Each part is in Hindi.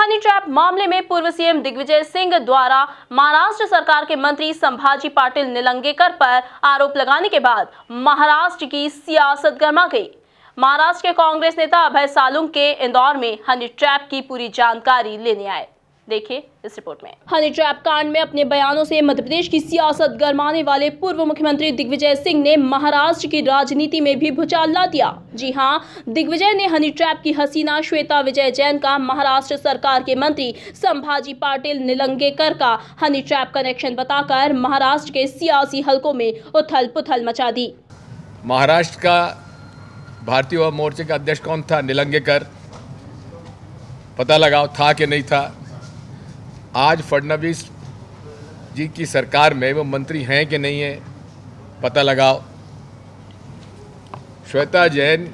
हनी ट्रैप मामले में पूर्व सीएम दिग्विजय सिंह द्वारा महाराष्ट्र सरकार के मंत्री संभाजी पाटिल निलंगेकर पर आरोप लगाने के बाद महाराष्ट्र की सियासत गर्मा गई महाराष्ट्र के कांग्रेस नेता अभय सालुंग के इंदौर में हनी ट्रैप की पूरी जानकारी लेने आए देखिए इस रिपोर्ट में हनी हाँ ट्रैप कांड में अपने बयानों से मध्यप्रदेश की सियासत गरमाने वाले पूर्व मुख्यमंत्री दिग्विजय सिंह ने महाराष्ट्र की राजनीति में भी भूचाल ला दिया जी हाँ दिग्विजय ने हनी ट्रैप की हसीना श्वेता विजय जैन का महाराष्ट्र सरकार के मंत्री संभाजी पाटिल निलंगेकर का हनी ट्रैप कनेक्शन बताकर महाराष्ट्र के सियासी हल्कों में उथल पुथल मचा दी महाराष्ट्र का भारतीय मोर्चे का अध्यक्ष कौन था निलंगेकर पता लगाओ था कि नहीं था आज फडनवीस जी की सरकार में वो मंत्री हैं कि नहीं है पता लगाओ श्वेता जैन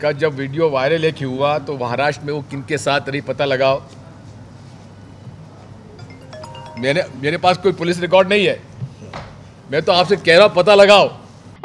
का जब वीडियो वायरल एक हुआ तो महाराष्ट्र में वो किन के साथ रही पता लगाओ मेरे मेरे पास कोई पुलिस रिकॉर्ड नहीं है मैं तो आपसे कह रहा हूँ पता लगाओ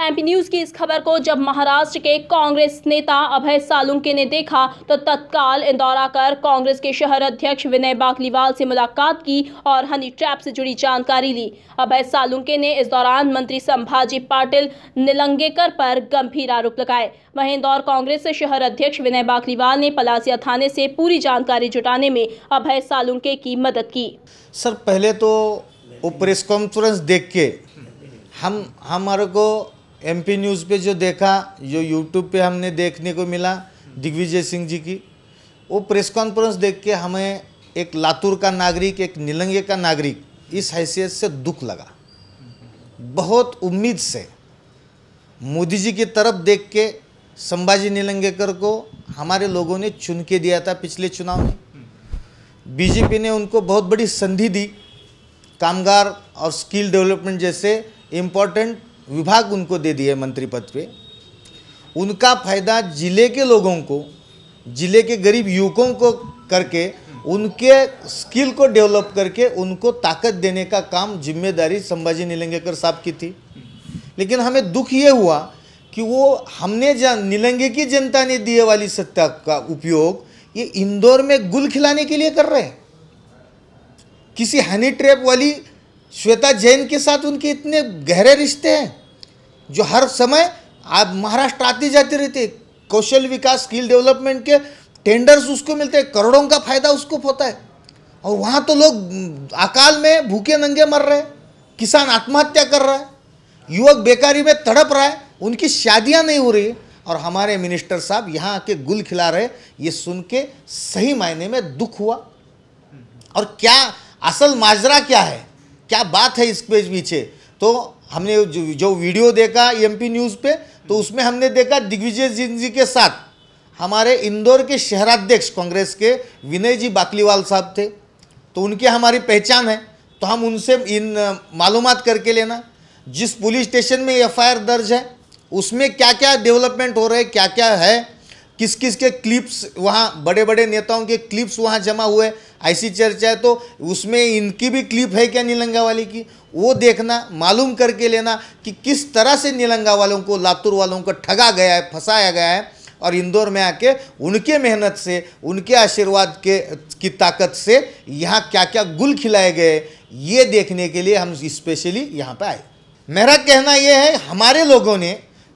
एमपी न्यूज की इस खबर को जब महाराष्ट्र के कांग्रेस नेता अभय सालुंके ने देखा तो तत्काल इंदौर आकर कांग्रेस के शहर अध्यक्ष विनय बागलीवाल से मुलाकात की और हनी ट्रैप से जुड़ी जानकारी ली अभय सालुंके ने इस दौरान मंत्री संभाजी पाटिल निलंगेकर पर गंभीर आरोप लगाए वहीं इंदौर कांग्रेस शहर अध्यक्ष विनय बागलीवाल ने पलासिया थाने से पूरी जानकारी जुटाने में अभय सालुंके की मदद की सर पहले तो वो प्रेस कॉन्फ्रेंस देख के हम हमारे को एमपी न्यूज़ पे जो देखा जो यूट्यूब पे हमने देखने को मिला दिग्विजय सिंह जी की वो प्रेस कॉन्फ्रेंस देख के हमें एक लातूर का नागरिक एक निलंगे का नागरिक इस हैसियत से दुख लगा बहुत उम्मीद से मोदी जी की तरफ देख के संभाजी निलंगेकर को हमारे लोगों ने चुन के दिया था पिछले चुनाव में बीजेपी ने उनको बहुत बड़ी संधि दी कामगार और स्किल डेवलपमेंट जैसे इम्पोर्टेंट विभाग उनको दे दिए मंत्री पद पे उनका फायदा जिले के लोगों को जिले के गरीब युवकों को करके उनके स्किल को डेवलप करके उनको ताकत देने का काम जिम्मेदारी संभाजी नीलंगेकर साहब की थी लेकिन हमें दुख ये हुआ कि वो हमने जान नीलंगे की जनता ने दिए वाली सत्ता का उपयोग ये इंदौर में गुल खिलाने के लिए कर रहे हैं किसी हनी ट्रैप वाली श्वेता जैन के साथ उनके इतने गहरे रिश्ते हैं जो हर समय आप महाराष्ट्र आती जाती रहती है कौशल विकास स्किल डेवलपमेंट के टेंडर्स उसको मिलते हैं करोड़ों का फायदा उसको होता है और वहाँ तो लोग अकाल में भूखे नंगे मर रहे हैं किसान आत्महत्या कर रहा है युवक बेकारी में तड़प रहा है उनकी शादियाँ नहीं हो रही और हमारे मिनिस्टर साहब यहाँ आके गुल खिला रहे ये सुन के सही मायने में दुख हुआ और क्या असल माजरा क्या है क्या बात है इसके पीछे तो हमने जो, जो वीडियो देखा एमपी e न्यूज़ पे तो उसमें हमने देखा दिग्विजय सिंह जी के साथ हमारे इंदौर के शहराध्यक्ष कांग्रेस के विनय जी बाकलीवाल साहब थे तो उनकी हमारी पहचान है तो हम उनसे इन मालूम करके लेना जिस पुलिस स्टेशन में एफआईआर दर्ज है उसमें क्या क्या डेवलपमेंट हो रहे क्या क्या है किस किस के क्लिप्स वहाँ बड़े बड़े नेताओं के क्लिप्स वहाँ जमा हुए ऐसी चर्चा है तो उसमें इनकी भी क्लिप है क्या निलंगा वाली की वो देखना मालूम करके लेना कि किस तरह से निलंगा वालों को लातूर वालों को ठगा गया है फंसाया गया है और इंदौर में आके उनके मेहनत से उनके आशीर्वाद के की ताकत से यहाँ क्या क्या गुल खिलाए गए ये देखने के लिए हम स्पेशली यहाँ पर आए मेरा कहना यह है हमारे लोगों ने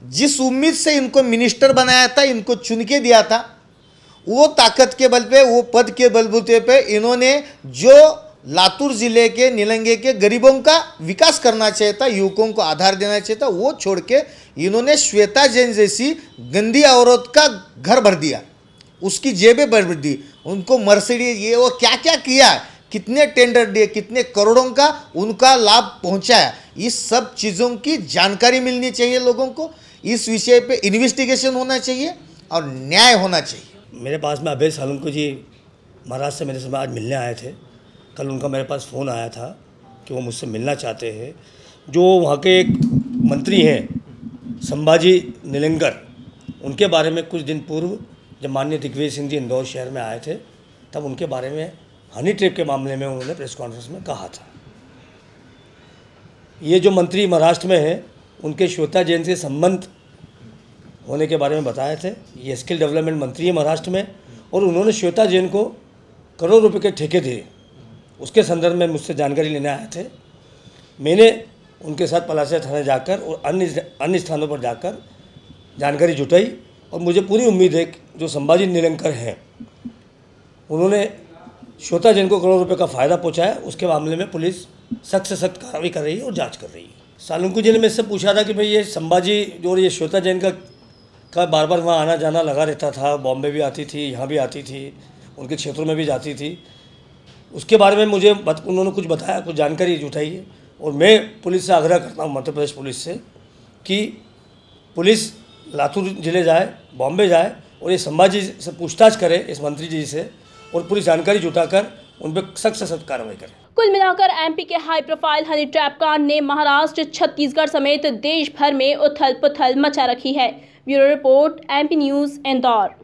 जिस उम्मीद से इनको मिनिस्टर बनाया था इनको चुन के दिया था वो ताकत के बल पे वो पद के बलबूते पे इन्होंने जो लातूर ज़िले के निलंगे के गरीबों का विकास करना चाहिए था युवकों को आधार देना चाहिए था वो छोड़ के इन्होंने श्वेता जैन जैसी गंदी औरत का घर भर दिया उसकी जेबें भर दी उनको मर्सिडीज ये वो क्या क्या किया कितने टेंडर दिए कितने करोड़ों का उनका लाभ पहुंचाया इस सब चीज़ों की जानकारी मिलनी चाहिए लोगों को इस विषय पे इन्वेस्टिगेशन होना चाहिए और न्याय होना चाहिए मेरे पास में अभय सालुंको जी महाराज से मेरे समय आज मिलने आए थे कल उनका मेरे पास फ़ोन आया था कि वो मुझसे मिलना चाहते हैं जो वहाँ के एक मंत्री हैं संभाजी निलंगर उनके बारे में कुछ दिन पूर्व जब माननीय दिग्विजय सिंह जी इंदौर शहर में आए थे तब उनके बारे में हनी ट्रिप के मामले में उन्होंने प्रेस कॉन्फ्रेंस में कहा था ये जो मंत्री महाराष्ट्र में हैं उनके श्वेता जैन से संबंध होने के बारे में बताए थे ये स्किल डेवलपमेंट मंत्री है महाराष्ट्र में और उन्होंने श्वेता जैन को करोड़ रुपए के ठेके दिए उसके संदर्भ में मुझसे जानकारी लेने आए थे मैंने उनके साथ पलासिया थाने जाकर और अन्य अन्य स्थानों पर जाकर जानकारी जुटाई और मुझे पूरी उम्मीद है जो संभाजी निलंकर हैं उन्होंने श्वेता जैन को करोड़ रुपये का फ़ायदा पहुँचाया उसके मामले में पुलिस सख्त से सख्त कार्रवाई कर रही है और जाँच कर रही है सालुंकू जी ने मेरे से पूछा था कि भाई ये संभाजी जो ये श्वेता जैन का का बार बार वहाँ आना जाना लगा रहता था बॉम्बे भी आती थी यहाँ भी आती थी उनके क्षेत्रों में भी जाती थी उसके बारे में मुझे बत, उन्होंने कुछ बताया कुछ जानकारी जुटाई है और मैं पुलिस से आग्रह करता हूँ मध्य प्रदेश पुलिस से कि पुलिस लातूर जिले जाए बॉम्बे जाए और ये संभाजी से पूछताछ करे इस मंत्री जी से और पूरी जानकारी जुटाकर उन पर सख्त से सख्त कार्रवाई करें कुल मिलाकर एमपी के हाई प्रोफाइल हनी ट्रैप कांड ने महाराष्ट्र छत्तीसगढ़ समेत देश भर में उथल पुथल मचा रखी है bureau report MP news Indore